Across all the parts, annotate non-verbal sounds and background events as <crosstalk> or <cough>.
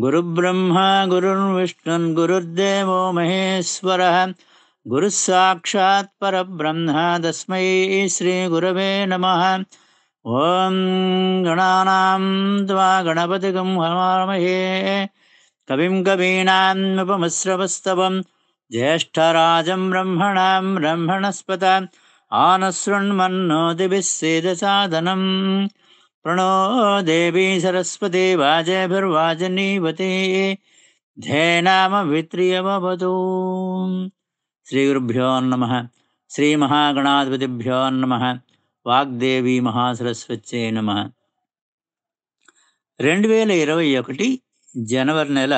गुरुब्रह्मा गुरुर्विष्णुन् गुरुर्देवो महेश्वरः परब्रह्म तस्मै श्रीगुरवे नमः ॐ गणानां त्वा गणपतिकं हमामहे कविं कवीनामुपमश्रवस्तवं ज्येष्ठराजं ब्रह्मणां ब्रह्मणस्पत आनश्रुण्मन्नोतिभिः सेदसाधनम् प्रणो देवी सरस्वती वाजेभिर्वाजनीवती ध्येनामवित्रियमवतु श्रीगुरुभ्यो नमः श्रीमहागणाधिपतिभ्यो నమ వాగ్దేవి మహాసరస్వత్యే నమ రెండు వేల ఇరవై ఒకటి జనవరి నెల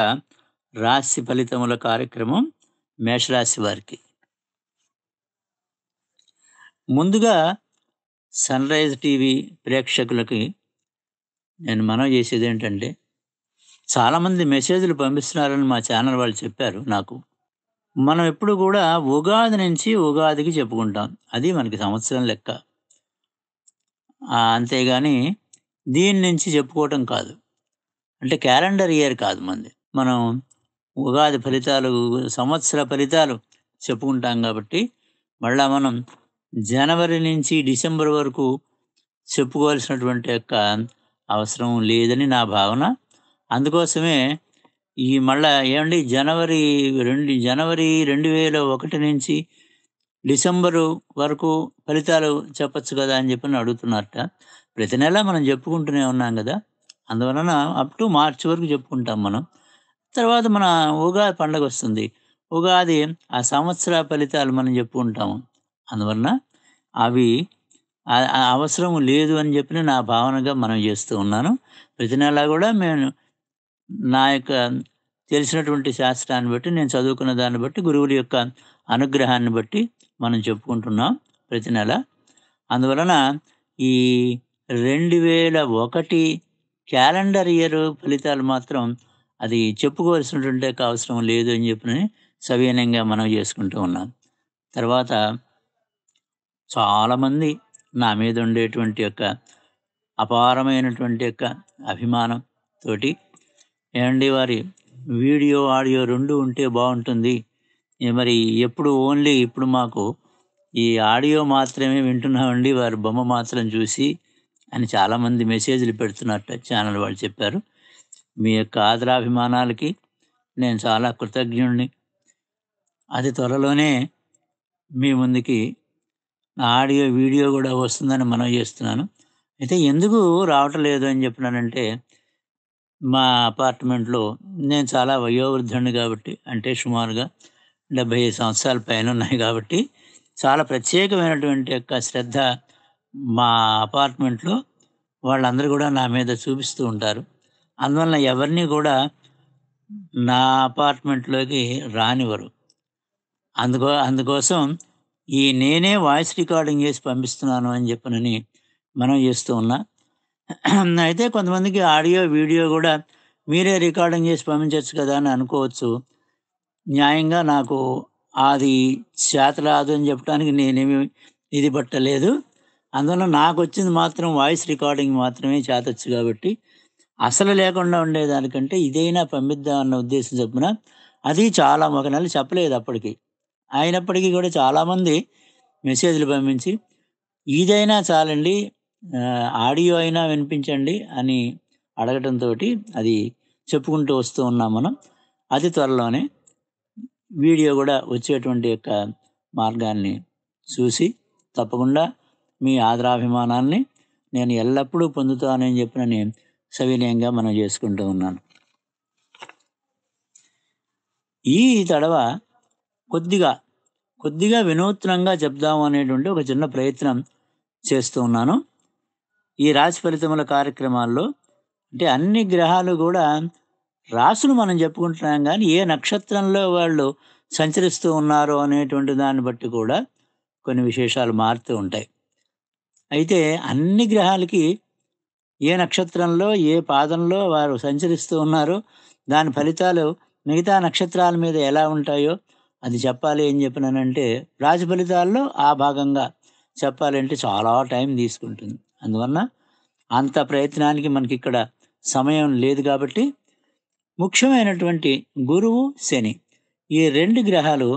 రాశి ఫలితముల కార్యక్రమం మేషరాశి వారికి ముందుగా సన్ రైజ్ టీవీ ప్రేక్షకులకి నేను మనం చేసేది ఏంటంటే చాలామంది మెసేజ్లు పంపిస్తున్నారని మా ఛానల్ వాళ్ళు చెప్పారు నాకు మనం ఎప్పుడు కూడా ఉగాది నుంచి ఉగాదికి చెప్పుకుంటాం అది మనకి సంవత్సరం లెక్క అంతేగాని దీని నుంచి చెప్పుకోవటం కాదు అంటే క్యాలెండర్ ఇయర్ కాదు మంది మనం ఉగాది ఫలితాలు సంవత్సర ఫలితాలు చెప్పుకుంటాం కాబట్టి మళ్ళా మనం జనవరి నుంచి డిసెంబర్ వరకు చెప్పుకోవాల్సినటువంటి యొక్క అవసరం లేదని నా భావన అందుకోసమే ఈ మళ్ళా ఏమండి జనవరి రెండు జనవరి రెండు వేల ఒకటి నుంచి డిసెంబరు వరకు ఫలితాలు చెప్పచ్చు కదా అని చెప్పి అడుగుతున్నారట ప్రతి నెల మనం చెప్పుకుంటూనే ఉన్నాం కదా అందువలన అప్ టు మార్చి వరకు చెప్పుకుంటాం మనం తర్వాత మన ఉగాది పండగ వస్తుంది ఉగాది ఆ సంవత్సర ఫలితాలు మనం చెప్పుకుంటాము అందువలన అవి అవసరం లేదు అని చెప్పిన నా భావనగా మనం చేస్తూ ఉన్నాను ప్రతి నెలా కూడా నేను నా యొక్క తెలిసినటువంటి శాస్త్రాన్ని బట్టి నేను చదువుకున్న దాన్ని బట్టి గురువుల యొక్క అనుగ్రహాన్ని బట్టి మనం చెప్పుకుంటున్నాం ప్రతి నెల అందువలన ఈ రెండు వేల ఒకటి క్యాలెండర్ ఇయర్ ఫలితాలు మాత్రం అది చెప్పుకోవాల్సినటువంటి అవసరం లేదు అని చెప్పిన సవీనంగా మనం చేసుకుంటూ ఉన్నాం తర్వాత చాలామంది నా మీద ఉండేటువంటి యొక్క అపారమైనటువంటి యొక్క అభిమానం తోటి ఏమండి వారి వీడియో ఆడియో రెండు ఉంటే బాగుంటుంది మరి ఎప్పుడు ఓన్లీ ఇప్పుడు మాకు ఈ ఆడియో మాత్రమే వింటున్నామండి వారి బొమ్మ మాత్రం చూసి అని చాలామంది మెసేజ్లు పెడుతున్నట్టు ఛానల్ వాళ్ళు చెప్పారు మీ యొక్క ఆదరాభిమానాలకి నేను చాలా కృతజ్ఞుణ్ణి అది త్వరలోనే మీ ముందుకి ఆడియో వీడియో కూడా వస్తుందని మనం చేస్తున్నాను అయితే ఎందుకు రావటం లేదు అని చెప్పినానంటే మా అపార్ట్మెంట్లో నేను చాలా వయోవృద్ధుని కాబట్టి అంటే సుమారుగా డెబ్బై ఐదు సంవత్సరాల పైన ఉన్నాయి కాబట్టి చాలా ప్రత్యేకమైనటువంటి యొక్క శ్రద్ధ మా అపార్ట్మెంట్లో వాళ్ళందరూ కూడా నా మీద చూపిస్తూ ఉంటారు అందువల్ల ఎవరిని కూడా నా అపార్ట్మెంట్లోకి రానివ్వరు అందుకో అందుకోసం ఈ నేనే వాయిస్ రికార్డింగ్ చేసి పంపిస్తున్నాను అని చెప్పనని మనం చేస్తూ ఉన్నా అయితే కొంతమందికి ఆడియో వీడియో కూడా మీరే రికార్డింగ్ చేసి పంపించవచ్చు కదా అని అనుకోవచ్చు న్యాయంగా నాకు అది చేత రాదు అని చెప్పడానికి నేనేమి ఇది పట్టలేదు అందువల్ల నాకు వచ్చింది మాత్రం వాయిస్ రికార్డింగ్ మాత్రమే చేతొచ్చు కాబట్టి అసలు లేకుండా ఉండేదానికంటే ఇదైనా పంపిద్దామన్న ఉద్దేశం చెప్పిన అది చాలా ఒక నెల చెప్పలేదు అప్పటికి అయినప్పటికీ కూడా చాలామంది మెసేజ్లు పంపించి ఇదైనా చాలండి ఆడియో అయినా వినిపించండి అని అడగటంతో అది చెప్పుకుంటూ వస్తూ ఉన్నాం మనం అతి త్వరలోనే వీడియో కూడా వచ్చేటువంటి యొక్క మార్గాన్ని చూసి తప్పకుండా మీ ఆదరాభిమానాన్ని నేను ఎల్లప్పుడూ పొందుతానని చెప్పిన నేను సవినయంగా మనం చేసుకుంటూ ఉన్నాను ఈ తడవ కొద్దిగా కొద్దిగా వినూత్నంగా చెప్దాం అనేటువంటి ఒక చిన్న ప్రయత్నం చేస్తూ ఉన్నాను ఈ రాశి ఫలితముల కార్యక్రమాల్లో అంటే అన్ని గ్రహాలు కూడా రాసులు మనం చెప్పుకుంటున్నాం కానీ ఏ నక్షత్రంలో వాళ్ళు సంచరిస్తూ ఉన్నారు అనేటువంటి దాన్ని బట్టి కూడా కొన్ని విశేషాలు మారుతూ ఉంటాయి అయితే అన్ని గ్రహాలకి ఏ నక్షత్రంలో ఏ పాదంలో వారు సంచరిస్తూ ఉన్నారో దాని ఫలితాలు మిగతా నక్షత్రాల మీద ఎలా ఉంటాయో అది చెప్పాలి ఏం చెప్పినానంటే రాజు ఫలితాల్లో ఆ భాగంగా చెప్పాలంటే చాలా టైం తీసుకుంటుంది అందువలన అంత ప్రయత్నానికి మనకి ఇక్కడ సమయం లేదు కాబట్టి ముఖ్యమైనటువంటి గురువు శని ఈ రెండు గ్రహాలు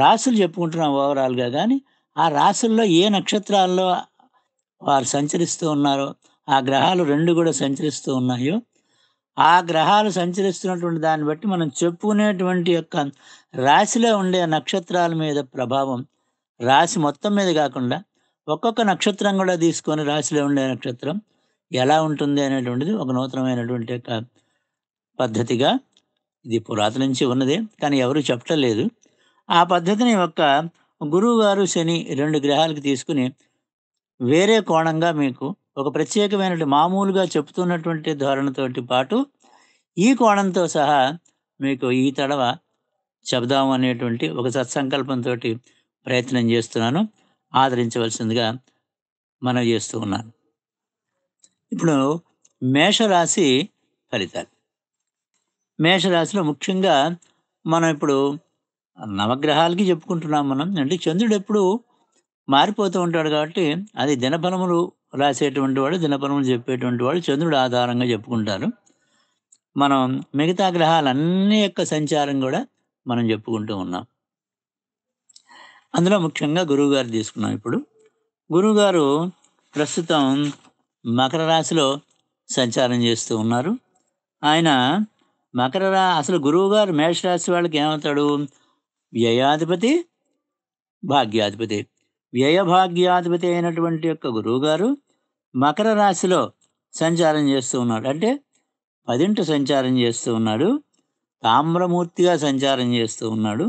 రాసులు చెప్పుకుంటున్నాం ఓవరాల్గా కానీ ఆ రాసుల్లో ఏ నక్షత్రాల్లో వారు సంచరిస్తూ ఉన్నారో ఆ గ్రహాలు రెండు కూడా సంచరిస్తూ ఉన్నాయో ఆ గ్రహాలు సంచరిస్తున్నటువంటి దాన్ని బట్టి మనం చెప్పుకునేటువంటి యొక్క రాశిలో ఉండే నక్షత్రాల మీద ప్రభావం రాశి మొత్తం మీద కాకుండా ఒక్కొక్క నక్షత్రం కూడా తీసుకొని రాశిలో ఉండే నక్షత్రం ఎలా ఉంటుంది అనేటువంటిది ఒక నూతనమైనటువంటి యొక్క పద్ధతిగా ఇది పురాతన నుంచి ఉన్నది కానీ ఎవరు చెప్పలేదు ఆ పద్ధతిని గురువు గారు శని రెండు గ్రహాలకి తీసుకుని వేరే కోణంగా మీకు ఒక ప్రత్యేకమైన మామూలుగా చెప్తున్నటువంటి ధోరణితోటి పాటు ఈ కోణంతో సహా మీకు ఈ తడవ చెబుదాము అనేటువంటి ఒక సత్సంకల్పంతో ప్రయత్నం చేస్తున్నాను ఆదరించవలసిందిగా మనం చేస్తూ ఉన్నాను ఇప్పుడు మేషరాశి ఫలితాలు మేషరాశిలో ముఖ్యంగా మనం ఇప్పుడు నవగ్రహాలకి చెప్పుకుంటున్నాం మనం అంటే చంద్రుడు ఎప్పుడు మారిపోతూ ఉంటాడు కాబట్టి అది దినఫలములు రాసేటువంటి వాడు దినపరములు చెప్పేటువంటి వాడు చంద్రుడు ఆధారంగా చెప్పుకుంటారు మనం మిగతా గ్రహాలన్నీ యొక్క సంచారం కూడా మనం చెప్పుకుంటూ ఉన్నాం అందులో ముఖ్యంగా గురువుగారు తీసుకున్నాం ఇప్పుడు గురువుగారు ప్రస్తుతం మకర రాశిలో సంచారం చేస్తూ ఉన్నారు ఆయన మకర రా అసలు గురువుగారు మేషరాశి వాళ్ళకి ఏమవుతాడు వ్యయాధిపతి భాగ్యాధిపతి వ్యయభాగ్యాధిపతి అయినటువంటి యొక్క గురువుగారు మకర రాశిలో సంచారం చేస్తూ ఉన్నాడు అంటే పదింటి సంచారం చేస్తూ ఉన్నాడు తామ్రమూర్తిగా సంచారం చేస్తూ ఉన్నాడు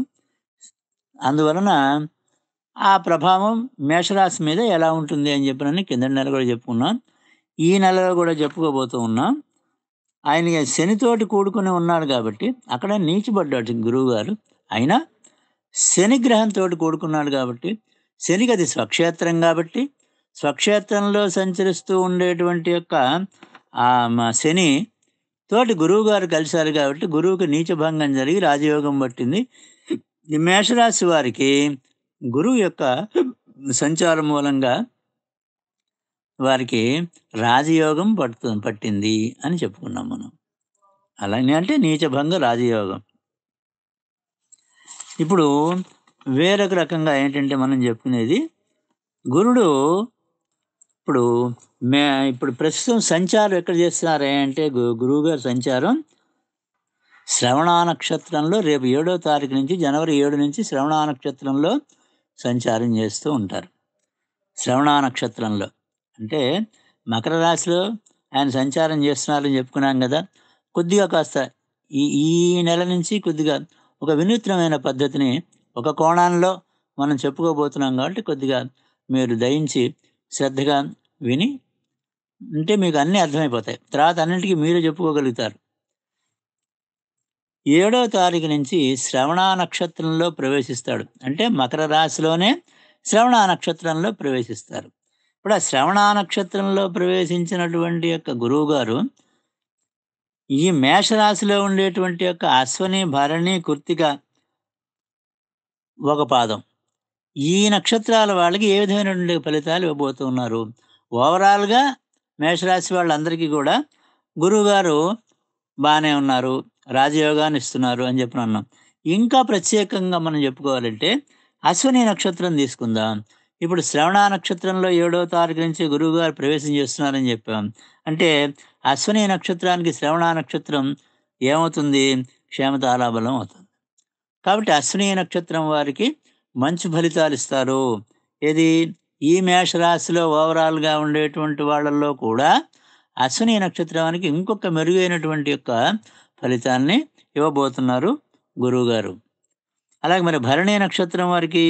అందువలన ఆ ప్రభావం మేషరాశి మీద ఎలా ఉంటుంది అని చెప్పినని కింద నెల కూడా చెప్పుకున్నాం ఈ నెలలో కూడా చెప్పుకోబోతూ ఉన్నాం ఆయన శనితోటి కూడుకుని ఉన్నాడు కాబట్టి అక్కడ నీచిపడ్డాడు గురువుగారు అయినా శనిగ్రహంతో కూడుకున్నాడు కాబట్టి శని అది స్వక్షేత్రం కాబట్టి స్వక్షేత్రంలో సంచరిస్తూ ఉండేటువంటి యొక్క శని తోటి గురువు గారు కలిశారు కాబట్టి గురువుకి నీచభంగం జరిగి రాజయోగం పట్టింది మేషరాశి వారికి గురువు యొక్క సంచారం మూలంగా వారికి రాజయోగం పడుతు పట్టింది అని చెప్పుకున్నాం మనం అలానే అంటే నీచభంగ రాజయోగం ఇప్పుడు వేరొక రకంగా ఏంటంటే మనం చెప్పుకునేది గురుడు ఇప్పుడు మే ఇప్పుడు ప్రస్తుతం సంచారం ఎక్కడ చేస్తున్నారే అంటే గురువు సంచారం శ్రవణ నక్షత్రంలో రేపు ఏడో తారీఖు నుంచి జనవరి ఏడు నుంచి శ్రవణ నక్షత్రంలో సంచారం చేస్తూ ఉంటారు శ్రవణ నక్షత్రంలో అంటే మకర రాశిలో ఆయన సంచారం చేస్తున్నారని చెప్పుకున్నాం కదా కొద్దిగా కాస్త ఈ ఈ నెల నుంచి కొద్దిగా ఒక వినూత్నమైన పద్ధతిని ఒక కోణంలో మనం చెప్పుకోబోతున్నాం కాబట్టి కొద్దిగా మీరు దయించి శ్రద్ధగా విని అంటే మీకు అన్నీ అర్థమైపోతాయి తర్వాత అన్నింటికీ మీరే చెప్పుకోగలుగుతారు ఏడో తారీఖు నుంచి శ్రవణ నక్షత్రంలో ప్రవేశిస్తాడు అంటే మకర రాశిలోనే శ్రవణ నక్షత్రంలో ప్రవేశిస్తారు ఇప్పుడు ఆ శ్రవణ నక్షత్రంలో ప్రవేశించినటువంటి యొక్క గురువుగారు ఈ మేషరాశిలో ఉండేటువంటి యొక్క అశ్వని భరణి కృత్తిక ఒక పాదం ఈ నక్షత్రాల వాళ్ళకి ఏ విధమైనటువంటి ఫలితాలు ఇవ్వబోతున్నారు ఓవరాల్గా మేషరాశి వాళ్ళందరికీ కూడా గురువుగారు బాగానే ఉన్నారు రాజయోగాన్ని ఇస్తున్నారు అని చెప్పిన అన్నాం ఇంకా ప్రత్యేకంగా మనం చెప్పుకోవాలంటే అశ్విని నక్షత్రం తీసుకుందాం ఇప్పుడు శ్రవణ నక్షత్రంలో ఏడో తారీఖు నుంచి గురువుగారు ప్రవేశం చేస్తున్నారని చెప్పాం అంటే అశ్విని నక్షత్రానికి శ్రవణ నక్షత్రం ఏమవుతుంది క్షేమతారాబలం అవుతుంది కాబట్టి అశ్విని నక్షత్రం వారికి మంచి ఫలితాలు ఇస్తారు ఇది ఈ మేషరాశిలో ఓవరాల్గా ఉండేటువంటి వాళ్ళల్లో కూడా అశ్విని నక్షత్రానికి ఇంకొక మెరుగైనటువంటి యొక్క ఫలితాన్ని ఇవ్వబోతున్నారు గురువుగారు అలాగే మరి భరణీ నక్షత్రం వారికి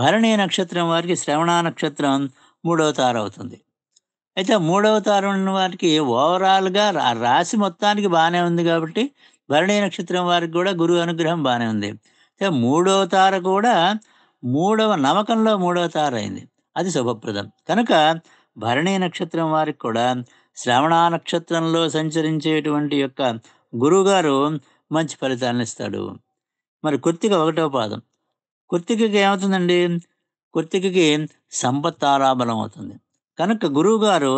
భరణీ నక్షత్రం వారికి శ్రవణ నక్షత్రం మూడవ తారు అవుతుంది అయితే మూడవ తారు ఉన్న వారికి ఓవరాల్గా రాశి మొత్తానికి బాగానే ఉంది కాబట్టి భరణి నక్షత్రం వారికి కూడా గురువు అనుగ్రహం బాగానే ఉంది మూడవ తార కూడా మూడవ నవకంలో మూడవ తార అయింది అది శుభప్రదం కనుక భరణి నక్షత్రం వారికి కూడా శ్రవణ నక్షత్రంలో సంచరించేటువంటి యొక్క గురువుగారు మంచి ఫలితాలను ఇస్తాడు మరి కుర్తిక ఒకటవ పాదం కుర్తికకి ఏమవుతుందండి కుర్తికకి సంపత్తారాబలం అవుతుంది కనుక గురువుగారు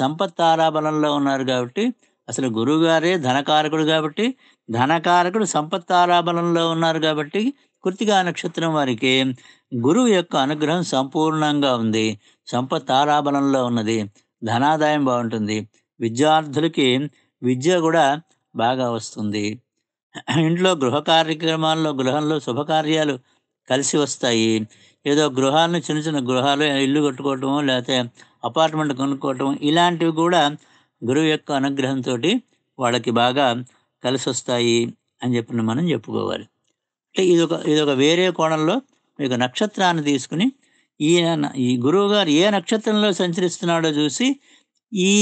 సంపత్తారాబలంలో ఉన్నారు కాబట్టి అసలు గురువుగారే ధనకారకుడు కాబట్టి ధనకారకుడు సంపత్తారాబలంలో ఉన్నారు కాబట్టి కృతిగా నక్షత్రం వారికి గురువు యొక్క అనుగ్రహం సంపూర్ణంగా ఉంది సంపత్ ఉన్నది ధనాదాయం బాగుంటుంది విద్యార్థులకి విద్య కూడా బాగా వస్తుంది ఇంట్లో గృహ కార్యక్రమాల్లో గృహంలో శుభకార్యాలు కలిసి వస్తాయి ఏదో గృహాలను చిన్న చిన్న గృహాలు ఇల్లు కట్టుకోవటము లేకపోతే అపార్ట్మెంట్ కొనుక్కోవటం ఇలాంటివి కూడా గురువు యొక్క అనుగ్రహంతో వాళ్ళకి బాగా కలిసి వస్తాయి అని చెప్పిన మనం చెప్పుకోవాలి అంటే ఇదొక ఒక వేరే కోణంలో మీకు నక్షత్రాన్ని తీసుకుని ఈయన ఈ గురువు గారు ఏ నక్షత్రంలో సంచరిస్తున్నాడో చూసి ఈ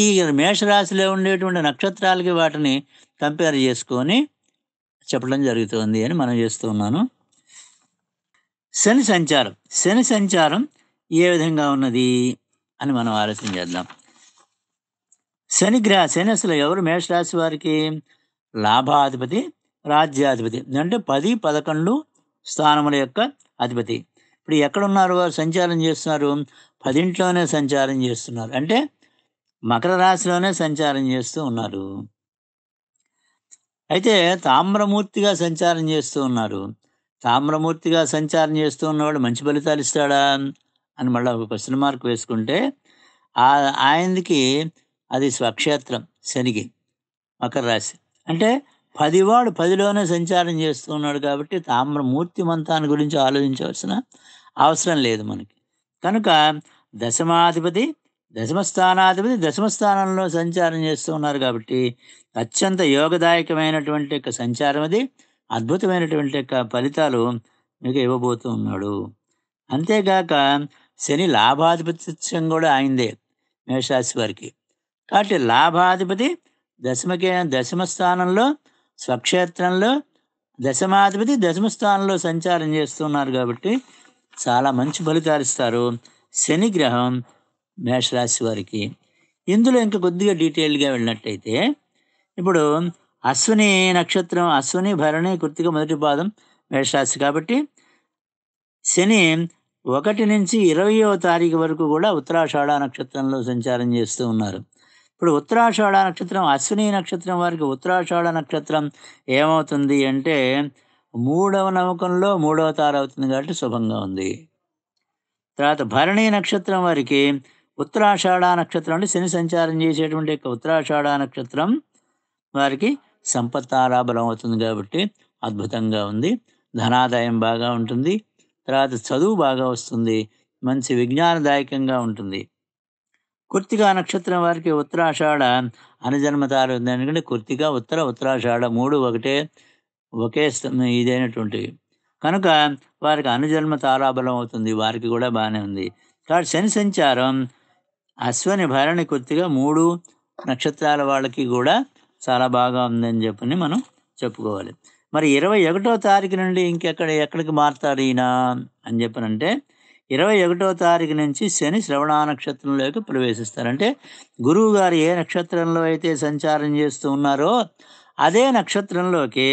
మేషరాశిలో ఉండేటువంటి నక్షత్రాలకి వాటిని కంపేర్ చేసుకొని చెప్పడం జరుగుతుంది అని మనం చేస్తున్నాను శని సంచారం శని సంచారం ఏ విధంగా ఉన్నది అని మనం ఆలోచన చేద్దాం శనిగ్రహ శని అసలు ఎవరు మేషరాశి వారికి లాభాధిపతి రాజ్యాధిపతి అంటే పది పదకొండు స్థానముల యొక్క అధిపతి ఇప్పుడు ఎక్కడున్నారు వారు సంచారం చేస్తున్నారు పదింట్లోనే సంచారం చేస్తున్నారు అంటే మకర రాశిలోనే సంచారం చేస్తూ ఉన్నారు అయితే తామ్రమూర్తిగా సంచారం చేస్తూ ఉన్నారు తామ్రమూర్తిగా సంచారం చేస్తూ ఉన్నవాడు మంచి ఫలితాలు ఇస్తాడా అని మళ్ళీ ఒక క్వశ్చన్ మార్క్ వేసుకుంటే ఆయనకి అది స్వక్షేత్రం శనికి మకర రాశి అంటే పదివాడు పదిలోనే సంచారం చేస్తున్నాడు కాబట్టి తామ్ర మూర్తిమంతాన్ని గురించి ఆలోచించవలసిన అవసరం లేదు మనకి కనుక దశమాధిపతి దశమస్థానాధిపతి దశమస్థానంలో సంచారం చేస్తూ ఉన్నారు కాబట్టి అత్యంత యోగదాయకమైనటువంటి యొక్క సంచారం అది అద్భుతమైనటువంటి యొక్క ఫలితాలు మీకు ఇవ్వబోతూ ఉన్నాడు అంతేగాక శని లాభాధిపత్యం కూడా ఆయనదే మేషరాశి వారికి కాబట్టి లాభాధిపతి దశమకే దశమ స్థానంలో స్వక్షేత్రంలో దశమాధిపతి దశమ స్థానంలో సంచారం చేస్తున్నారు కాబట్టి చాలా మంచి ఫలితాలు ఇస్తారు శని గ్రహం మేషరాశి వారికి ఇందులో ఇంకా కొద్దిగా డీటెయిల్డ్గా వెళ్ళినట్టయితే ఇప్పుడు అశ్విని నక్షత్రం అశ్విని భరణి కృతిక మొదటి పాదం మేషరాశి కాబట్టి శని ఒకటి నుంచి ఇరవయో తారీఖు వరకు కూడా ఉత్తరాషాఢ నక్షత్రంలో సంచారం చేస్తూ ఉన్నారు ఇప్పుడు ఉత్తరాషాఢ నక్షత్రం అశ్విని నక్షత్రం వారికి ఉత్తరాషాఢ నక్షత్రం ఏమవుతుంది అంటే మూడవ నమ్మకంలో మూడవ తార అవుతుంది కాబట్టి శుభంగా ఉంది తర్వాత భరణి నక్షత్రం వారికి ఉత్తరాషాఢ నక్షత్రం అంటే శని సంచారం చేసేటువంటి ఉత్తరాషాఢ నక్షత్రం వారికి సంపత్తారా బలం అవుతుంది కాబట్టి అద్భుతంగా ఉంది ధనాదాయం బాగా ఉంటుంది తర్వాత చదువు బాగా వస్తుంది మంచి విజ్ఞానదాయకంగా ఉంటుంది కుర్తిక నక్షత్రం వారికి ఉత్తరాషాఢ అనుజన్మతాలు ఉంది ఎందుకంటే కుర్తిక ఉత్తర ఉత్తరాషాఢ మూడు ఒకటే ఒకే ఇదైనటువంటివి కనుక వారికి అనుజన్మ తారాబలం అవుతుంది వారికి కూడా బాగానే ఉంది కాబట్టి శని సంచారం అశ్వని భరణి కొద్దిగా మూడు నక్షత్రాల వాళ్ళకి కూడా చాలా బాగా ఉందని చెప్పని మనం చెప్పుకోవాలి మరి ఇరవై ఒకటో తారీఖు నుండి ఇంకెక్కడ ఎక్కడికి మారుతారు ఈయన అని చెప్పనంటే ఇరవై ఒకటవ తారీఖు నుంచి శని శ్రవణ నక్షత్రంలోకి ప్రవేశిస్తారు అంటే గురువు గారు ఏ నక్షత్రంలో అయితే సంచారం చేస్తూ ఉన్నారో అదే నక్షత్రంలోకి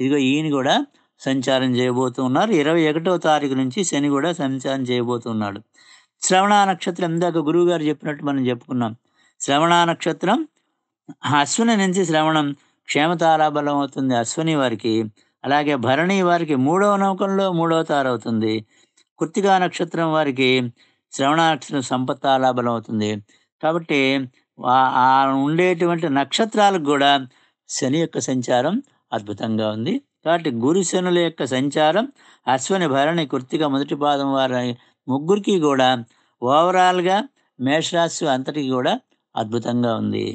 ఇదిగో ఈయన కూడా సంచారం చేయబోతున్నారు ఇరవై ఒకటో తారీఖు నుంచి శని కూడా సంచారం చేయబోతున్నాడు శ్రవణ నక్షత్రం ఇందాక గురువుగారు చెప్పినట్టు మనం చెప్పుకున్నాం శ్రవణ నక్షత్రం అశ్విని నుంచి శ్రవణం బలం అవుతుంది అశ్విని వారికి అలాగే భరణి వారికి మూడవ నౌకంలో మూడవ తారవుతుంది కృత్తిగా నక్షత్రం వారికి శ్రవణ నక్షత్రం సంపత్ లాభం అవుతుంది కాబట్టి ఆ ఉండేటువంటి నక్షత్రాలకు కూడా శని యొక్క సంచారం అద్భుతంగా ఉంది కాబట్టి గురు శనుల యొక్క సంచారం అశ్వని భరణి కృత్తిగా మొదటి పాదం వారి ముగ్గురికి కూడా ఓవరాల్గా మేషరాశి అంతటికి కూడా అద్భుతంగా ఉంది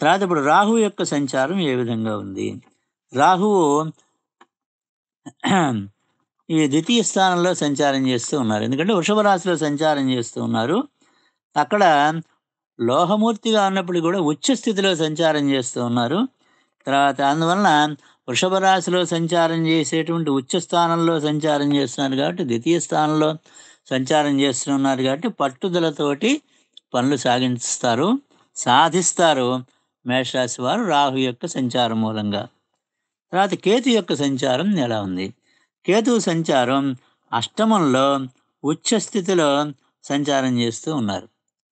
తర్వాత ఇప్పుడు రాహు యొక్క సంచారం ఏ విధంగా ఉంది రాహువు ఈ ద్వితీయ స్థానంలో సంచారం చేస్తూ ఉన్నారు ఎందుకంటే వృషభ రాశిలో సంచారం చేస్తూ ఉన్నారు అక్కడ లోహమూర్తిగా ఉన్నప్పుడు కూడా ఉచ్చ స్థితిలో సంచారం చేస్తూ ఉన్నారు తర్వాత అందువలన వృషభ రాశిలో సంచారం చేసేటువంటి ఉచ్చ స్థానంలో సంచారం చేస్తున్నారు కాబట్టి ద్వితీయ స్థానంలో సంచారం చేస్తున్నారు కాబట్టి పట్టుదలతోటి పనులు సాగిస్తారు సాధిస్తారు మేషరాశి వారు రాహు యొక్క సంచారం మూలంగా తర్వాత కేతు యొక్క సంచారం ఎలా ఉంది కేతు సంచారం అష్టమంలో స్థితిలో సంచారం చేస్తూ ఉన్నారు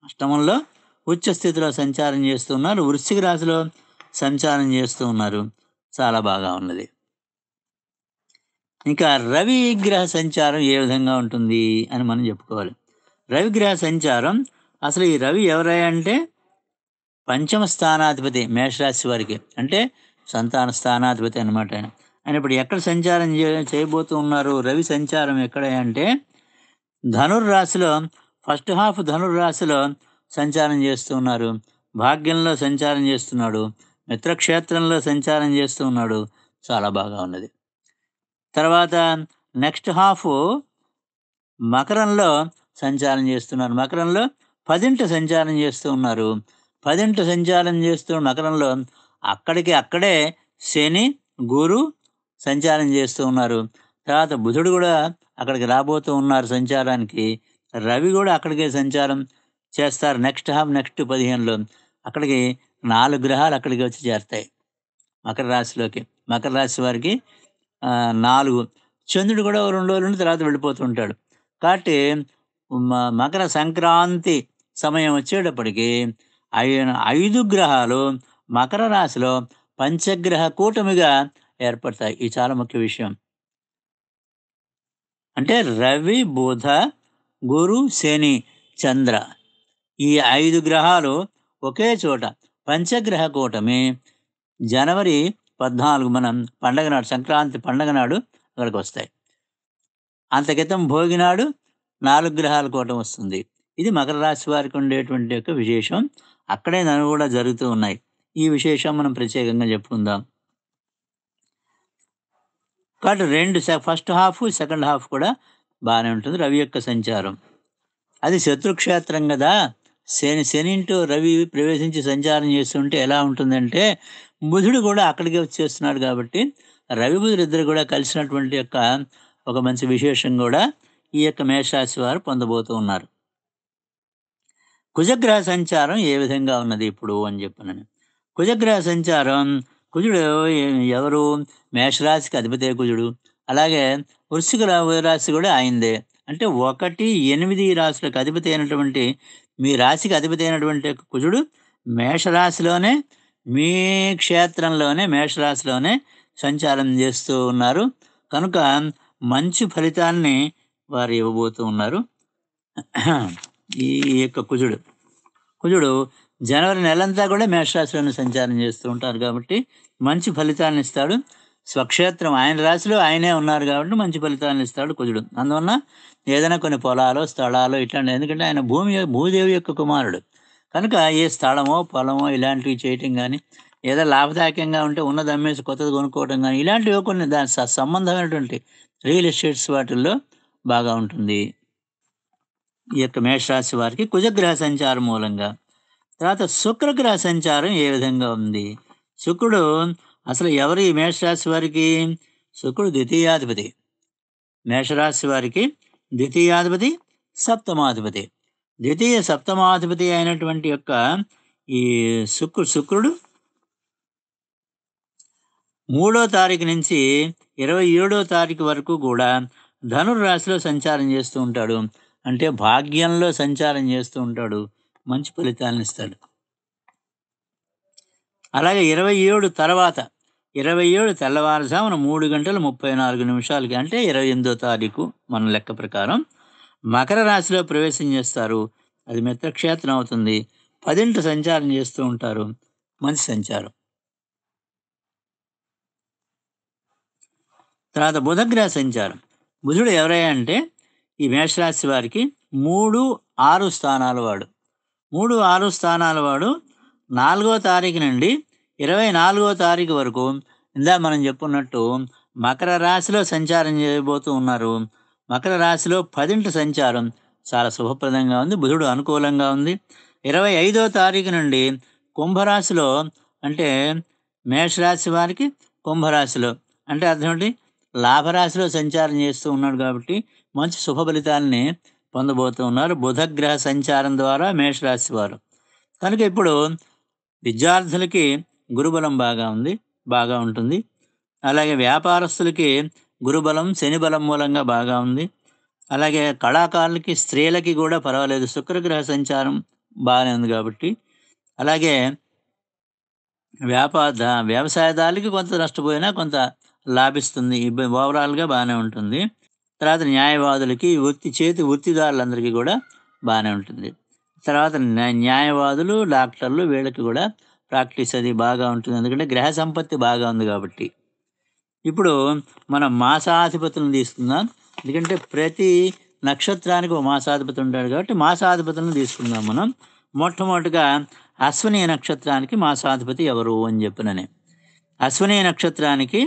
అష్టమంలో స్థితిలో సంచారం చేస్తూ ఉన్నారు వృశ్చిక రాశిలో సంచారం చేస్తూ ఉన్నారు చాలా బాగా ఉన్నది ఇంకా రవి గ్రహ సంచారం ఏ విధంగా ఉంటుంది అని మనం చెప్పుకోవాలి రవి గ్రహ సంచారం అసలు ఈ రవి ఎవరై అంటే పంచమ స్థానాధిపతి మేషరాశి వారికి అంటే సంతాన స్థానాధిపతి అనమాట ఆయన ఆయన ఇప్పుడు ఎక్కడ సంచారం చేయబోతూ ఉన్నారు రవి సంచారం ఎక్కడ అంటే ధనుర్రాశిలో ఫస్ట్ హాఫ్ ధనుర్రాశిలో సంచారం చేస్తూ ఉన్నారు భాగ్యంలో సంచారం చేస్తున్నాడు మిత్రక్షేత్రంలో సంచారం చేస్తూ ఉన్నాడు చాలా బాగా ఉన్నది తర్వాత నెక్స్ట్ హాఫ్ మకరంలో సంచారం చేస్తున్నారు మకరంలో పదింటి సంచారం చేస్తూ ఉన్నారు పదింటి సంచారం చేస్తూ మకరంలో అక్కడికి అక్కడే శని గురు సంచారం చేస్తూ ఉన్నారు తర్వాత బుధుడు కూడా అక్కడికి రాబోతూ ఉన్నారు సంచారానికి రవి కూడా అక్కడికే సంచారం చేస్తారు నెక్స్ట్ హాఫ్ నెక్స్ట్ పదిహేనులో అక్కడికి నాలుగు గ్రహాలు అక్కడికి వచ్చి చేరుతాయి మకర రాశిలోకి మకర రాశి వారికి నాలుగు చంద్రుడు కూడా రెండు రోజులు తర్వాత వెళ్ళిపోతుంటాడు కాబట్టి మకర సంక్రాంతి సమయం వచ్చేటప్పటికి ఐదు గ్రహాలు మకర రాశిలో పంచగ్రహ కూటమిగా ఏర్పడతాయి ఇది చాలా ముఖ్య విషయం అంటే రవి బుధ గురు శని చంద్ర ఈ ఐదు గ్రహాలు ఒకే చోట పంచగ్రహ కూటమి జనవరి పద్నాలుగు మనం పండగ నాడు సంక్రాంతి పండగ నాడు అక్కడికి వస్తాయి అంతకితం భోగి భోగినాడు నాలుగు గ్రహాల కూటం వస్తుంది ఇది మకర రాశి వారికి ఉండేటువంటి యొక్క విశేషం అక్కడే నన్ను కూడా జరుగుతూ ఉన్నాయి ఈ విశేషం మనం ప్రత్యేకంగా చెప్పుకుందాం కాబట్టి రెండు ఫస్ట్ హాఫ్ సెకండ్ హాఫ్ కూడా బాగానే ఉంటుంది రవి యొక్క సంచారం అది శత్రుక్షేత్రం కదా శని శని ఇంటూ రవి ప్రవేశించి సంచారం చేస్తుంటే ఎలా ఉంటుందంటే బుధుడు కూడా అక్కడికి వచ్చేస్తున్నాడు కాబట్టి రవి బుధుడు ఇద్దరు కూడా కలిసినటువంటి యొక్క ఒక మంచి విశేషం కూడా ఈ యొక్క మేషరాశి వారు పొందబోతూ ఉన్నారు కుజగ్రహ సంచారం ఏ విధంగా ఉన్నది ఇప్పుడు అని చెప్పనని కుజగ్రహ సంచారం కుజుడు ఎవరు మేషరాశికి అధిపతి కుజుడు అలాగే వృశ్చిక రాశి కూడా ఆయనదే అంటే ఒకటి ఎనిమిది రాశులకు అధిపతి అయినటువంటి మీ రాశికి అధిపతి అయినటువంటి కుజుడు మేషరాశిలోనే మీ క్షేత్రంలోనే మేషరాశిలోనే సంచారం చేస్తూ ఉన్నారు కనుక మంచి ఫలితాన్ని వారు ఇవ్వబోతూ ఉన్నారు ఈ యొక్క కుజుడు కుజుడు జనవరి నెలంతా కూడా మేషరాశిలోనే సంచారం చేస్తూ ఉంటారు కాబట్టి మంచి ఫలితాలను ఇస్తాడు స్వక్షేత్రం ఆయన రాశిలో ఆయనే ఉన్నారు కాబట్టి మంచి ఫలితాలను ఇస్తాడు కుజుడు అందువలన ఏదైనా కొన్ని పొలాలు స్థలాలు ఇట్లాంటి ఎందుకంటే ఆయన భూమి భూదేవి యొక్క కుమారుడు కనుక ఏ స్థలమో పొలమో ఇలాంటివి చేయటం కానీ ఏదో లాభదాయకంగా ఉంటే ఉన్నది అమ్మేసి కొత్తది కొనుక్కోవటం కానీ ఇలాంటివి కొన్ని దాని సంబంధమైనటువంటి రియల్ ఎస్టేట్స్ వాటిల్లో బాగా ఉంటుంది ఈ యొక్క మేషరాశి వారికి కుజగ్రహ సంచారం మూలంగా తర్వాత శుక్రగ్రహ సంచారం ఏ విధంగా ఉంది శుక్రుడు అసలు ఎవరు ఈ మేషరాశి వారికి శుక్రుడు ద్వితీయాధిపతి మేషరాశి వారికి ద్వితీయాధిపతి సప్తమాధిపతి ద్వితీయ సప్తమాధిపతి అయినటువంటి యొక్క ఈ శుక్రు శుక్రుడు మూడో తారీఖు నుంచి ఇరవై ఏడో తారీఖు వరకు కూడా ధనుర్రాశిలో సంచారం చేస్తూ ఉంటాడు అంటే భాగ్యంలో సంచారం చేస్తూ ఉంటాడు మంచి ఫలితాలను ఇస్తాడు అలాగే ఇరవై ఏడు తర్వాత ఇరవై ఏడు తెల్లవారుజామున మూడు గంటల ముప్పై నాలుగు నిమిషాలకి అంటే ఇరవై ఎనిమిదో తారీఖు మన లెక్క ప్రకారం మకర రాశిలో ప్రవేశం చేస్తారు అది మిత్రక్షేత్రం అవుతుంది పదింట సంచారం చేస్తూ ఉంటారు మంచి సంచారం తర్వాత బుధగ్రహ సంచారం బుధుడు ఎవరయ్యా అంటే ఈ మేషరాశి వారికి మూడు ఆరు స్థానాలు వాడు మూడు ఆరు స్థానాల వాడు నాలుగో తారీఖు నుండి ఇరవై నాలుగో తారీఖు వరకు ఇందా మనం చెప్పుకున్నట్టు మకర రాశిలో సంచారం చేయబోతూ ఉన్నారు మకర రాశిలో పదింటి సంచారం చాలా శుభప్రదంగా ఉంది బుధుడు అనుకూలంగా ఉంది ఇరవై ఐదో తారీఖు నుండి కుంభరాశిలో అంటే మేషరాశి వారికి కుంభరాశిలో అంటే అర్థం ఏంటి లాభరాశిలో సంచారం చేస్తూ ఉన్నాడు కాబట్టి మంచి శుభ ఫలితాలని పొందబోతున్నారు బుధగ్రహ సంచారం ద్వారా మేషరాశి వారు కనుక ఇప్పుడు విద్యార్థులకి గురుబలం బాగా ఉంది బాగా ఉంటుంది అలాగే వ్యాపారస్తులకి గురుబలం శనిబలం మూలంగా బాగా ఉంది అలాగే కళాకారులకి స్త్రీలకి కూడా పర్వాలేదు శుక్రగ్రహ సంచారం బాగానే ఉంది కాబట్టి అలాగే వ్యాపార వ్యవసాయదారులకి కొంత నష్టపోయినా కొంత లాభిస్తుంది ఓవరాల్గా బాగానే ఉంటుంది తర్వాత న్యాయవాదులకి వృత్తి చేతి వృత్తిదారులందరికీ కూడా బాగానే ఉంటుంది తర్వాత న్యాయవాదులు డాక్టర్లు వీళ్ళకి కూడా ప్రాక్టీస్ అది బాగా ఉంటుంది ఎందుకంటే గ్రహ సంపత్తి బాగా ఉంది కాబట్టి ఇప్పుడు మనం మాసాధిపతులను తీసుకుందాం ఎందుకంటే ప్రతి నక్షత్రానికి ఒక మాసాధిపతి ఉంటాడు కాబట్టి మాసాధిపతులను తీసుకుందాం మనం మొట్టమొదటిగా అశ్వనీయ నక్షత్రానికి మాసాధిపతి ఎవరు అని చెప్పిననే అశ్వనీయ నక్షత్రానికి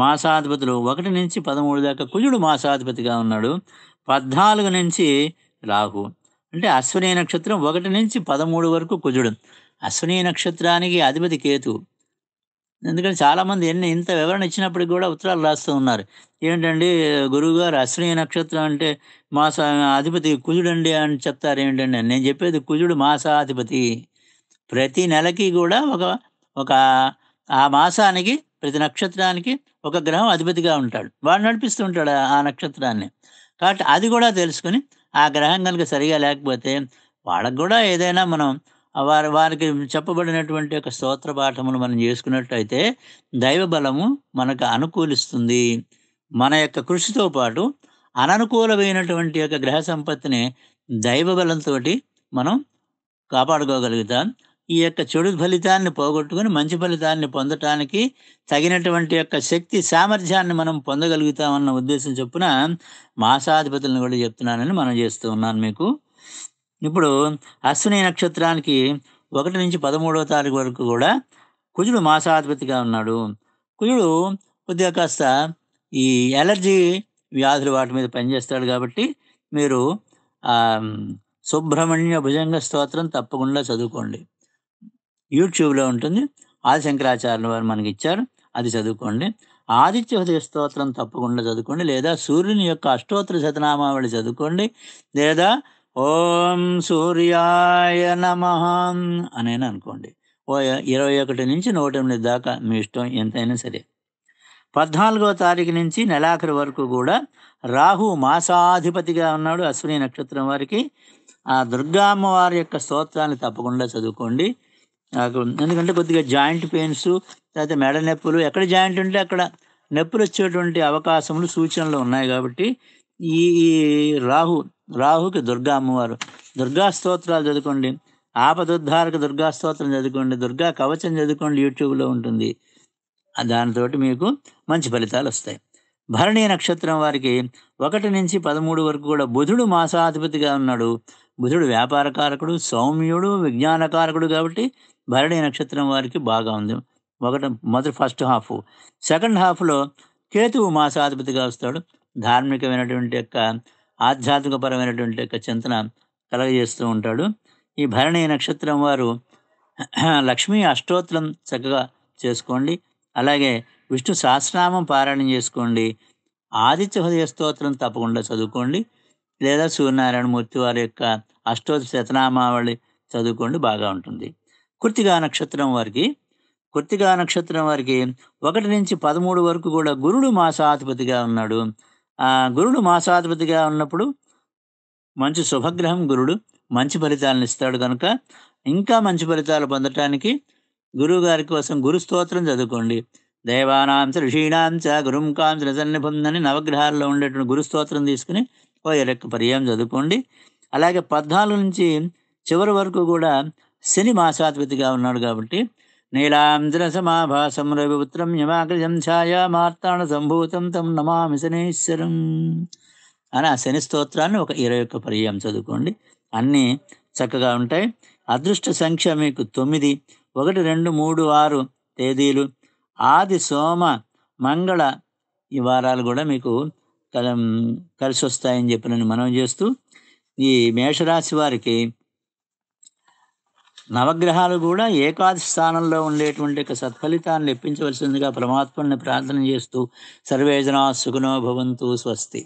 మాసాధిపతులు ఒకటి నుంచి పదమూడు దాకా కుజుడు మాసాధిపతిగా ఉన్నాడు పద్నాలుగు నుంచి రాహు అంటే అశ్విని నక్షత్రం ఒకటి నుంచి పదమూడు వరకు కుజుడు అశ్విని నక్షత్రానికి అధిపతి కేతు ఎందుకంటే చాలామంది ఎన్ని ఇంత వివరణ ఇచ్చినప్పటికి కూడా ఉత్తరాలు రాస్తూ ఉన్నారు ఏంటండి గురువుగారు అశ్విని నక్షత్రం అంటే మాస అధిపతి కుజుడండి అని చెప్తారు ఏంటండి నేను చెప్పేది కుజుడు మాసాధిపతి ప్రతి నెలకి కూడా ఒక ఒక ఆ మాసానికి ప్రతి నక్షత్రానికి ఒక గ్రహం అధిపతిగా ఉంటాడు వాడు నడిపిస్తూ ఉంటాడు ఆ నక్షత్రాన్ని కాబట్టి అది కూడా తెలుసుకుని ఆ గ్రహం కనుక సరిగా లేకపోతే వాళ్ళకు కూడా ఏదైనా మనం వారి వారికి చెప్పబడినటువంటి ఒక స్తోత్ర పాఠములు మనం చేసుకున్నట్టయితే దైవ బలము మనకు అనుకూలిస్తుంది మన యొక్క కృషితో పాటు అననుకూలమైనటువంటి యొక్క గ్రహ సంపత్తిని దైవ బలంతో మనం కాపాడుకోగలుగుతాం ఈ యొక్క చెడు ఫలితాన్ని పోగొట్టుకుని మంచి ఫలితాన్ని పొందటానికి తగినటువంటి యొక్క శక్తి సామర్థ్యాన్ని మనం పొందగలుగుతామన్న ఉద్దేశం చొప్పున మాసాధిపతులను కూడా చెప్తున్నానని మనం చేస్తూ ఉన్నాను మీకు ఇప్పుడు అశ్విని నక్షత్రానికి ఒకటి నుంచి పదమూడవ తారీఖు వరకు కూడా కుజుడు మాసాధిపతిగా ఉన్నాడు కుజుడు కొద్దిగా కాస్త ఈ ఎలర్జీ వ్యాధులు వాటి మీద పనిచేస్తాడు కాబట్టి మీరు సుబ్రహ్మణ్య భుజంగ స్తోత్రం తప్పకుండా చదువుకోండి యూట్యూబ్లో ఉంటుంది ఆది వారు మనకి ఇచ్చారు అది చదువుకోండి ఆదిత్య హృదయ స్తోత్రం తప్పకుండా చదువుకోండి లేదా సూర్యుని యొక్క అష్టోత్తర శతనామావళి చదువుకోండి లేదా ఓం సూర్యాయ నమ అనైనా అనుకోండి ఓ ఇరవై ఒకటి నుంచి నూట ఎనిమిది దాకా మీ ఇష్టం ఎంతైనా సరే పద్నాలుగో తారీఖు నుంచి నెలాఖరు వరకు కూడా రాహు మాసాధిపతిగా ఉన్నాడు అశ్విని నక్షత్రం వారికి ఆ దుర్గామ్మవారి యొక్క స్తోత్రాన్ని తప్పకుండా చదువుకోండి నాకు ఎందుకంటే కొద్దిగా జాయింట్ పెయిన్స్ లేకపోతే మెడ నొప్పులు ఎక్కడ జాయింట్ ఉంటే అక్కడ నొప్పులు వచ్చేటువంటి అవకాశములు సూచనలు ఉన్నాయి కాబట్టి ఈ రాహు రాహుకి దుర్గా అమ్మవారు దుర్గా స్తోత్రాలు చదువుకోండి ఆపదుద్ధారక దుర్గా స్తోత్రం చదువుకోండి దుర్గా కవచం చదువుకోండి యూట్యూబ్లో ఉంటుంది దానితో మీకు మంచి ఫలితాలు వస్తాయి భరణీ నక్షత్రం వారికి ఒకటి నుంచి పదమూడు వరకు కూడా బుధుడు మాసాధిపతిగా ఉన్నాడు బుధుడు వ్యాపారకారకుడు సౌమ్యుడు విజ్ఞానకారకుడు కాబట్టి భరణి నక్షత్రం వారికి బాగా ఉంది ఒకటి మొదటి ఫస్ట్ హాఫ్ సెకండ్ హాఫ్లో కేతువు మాసాధిపతిగా వస్తాడు ధార్మికమైనటువంటి యొక్క ఆధ్యాత్మికపరమైనటువంటి యొక్క చింతన కలగజేస్తూ ఉంటాడు ఈ భరణి నక్షత్రం వారు <clears throat> లక్ష్మీ అష్టోత్తరం చక్కగా చేసుకోండి అలాగే విష్ణు సహస్రనామం పారాయణం చేసుకోండి ఆదిత్య హృదయ స్తోత్రం తప్పకుండా చదువుకోండి లేదా సూర్యనారాయణ మూర్తి వారి యొక్క అష్టోత్తర శతనామావళి చదువుకోండి బాగా ఉంటుంది కృతిగా నక్షత్రం వారికి కృతిగా నక్షత్రం వారికి ఒకటి నుంచి పదమూడు వరకు కూడా గురుడు మాసాధిపతిగా ఉన్నాడు ఆ గురుడు మాసాధిపతిగా ఉన్నప్పుడు మంచి శుభగ్రహం గురుడు మంచి ఫలితాలను ఇస్తాడు కనుక ఇంకా మంచి ఫలితాలు పొందటానికి గురువు గారి కోసం గురు స్తోత్రం చదువుకోండి దేవానాంశ ఋషీణాంశ ఋషీణాం చ గురుం నవగ్రహాల్లో ఉండేటువంటి గురు స్తోత్రం తీసుకుని ఓ ఎరక్క పర్యాయం చదువుకోండి అలాగే పద్నాలుగు నుంచి చివరి వరకు కూడా శని మాసాధిపతిగా ఉన్నాడు కాబట్టి నీలాంధ్ర సమాభాసం రవిపుత్రం యమాగ్రజం ఛాయా మార్తాణ సంభూతం తం నమామి శనేశ్వరం అని ఆ శని స్తోత్రాన్ని ఒక ఇరవై ఒక్క పర్యాయం చదువుకోండి అన్నీ చక్కగా ఉంటాయి అదృష్ట సంఖ్య మీకు తొమ్మిది ఒకటి రెండు మూడు ఆరు తేదీలు ఆది సోమ మంగళ ఈ వారాలు కూడా మీకు కలం కలిసి వస్తాయని చెప్పి నేను మనం చేస్తూ ఈ మేషరాశి వారికి నవగ్రహాలు కూడా ఏకాదశి స్థానంలో ఉండేటువంటి సత్ఫలితాన్ని లెప్పించవలసిందిగా పరమాత్మని ప్రార్థన చేస్తూ సర్వేజనా సుఖనో భవంతు స్వస్తి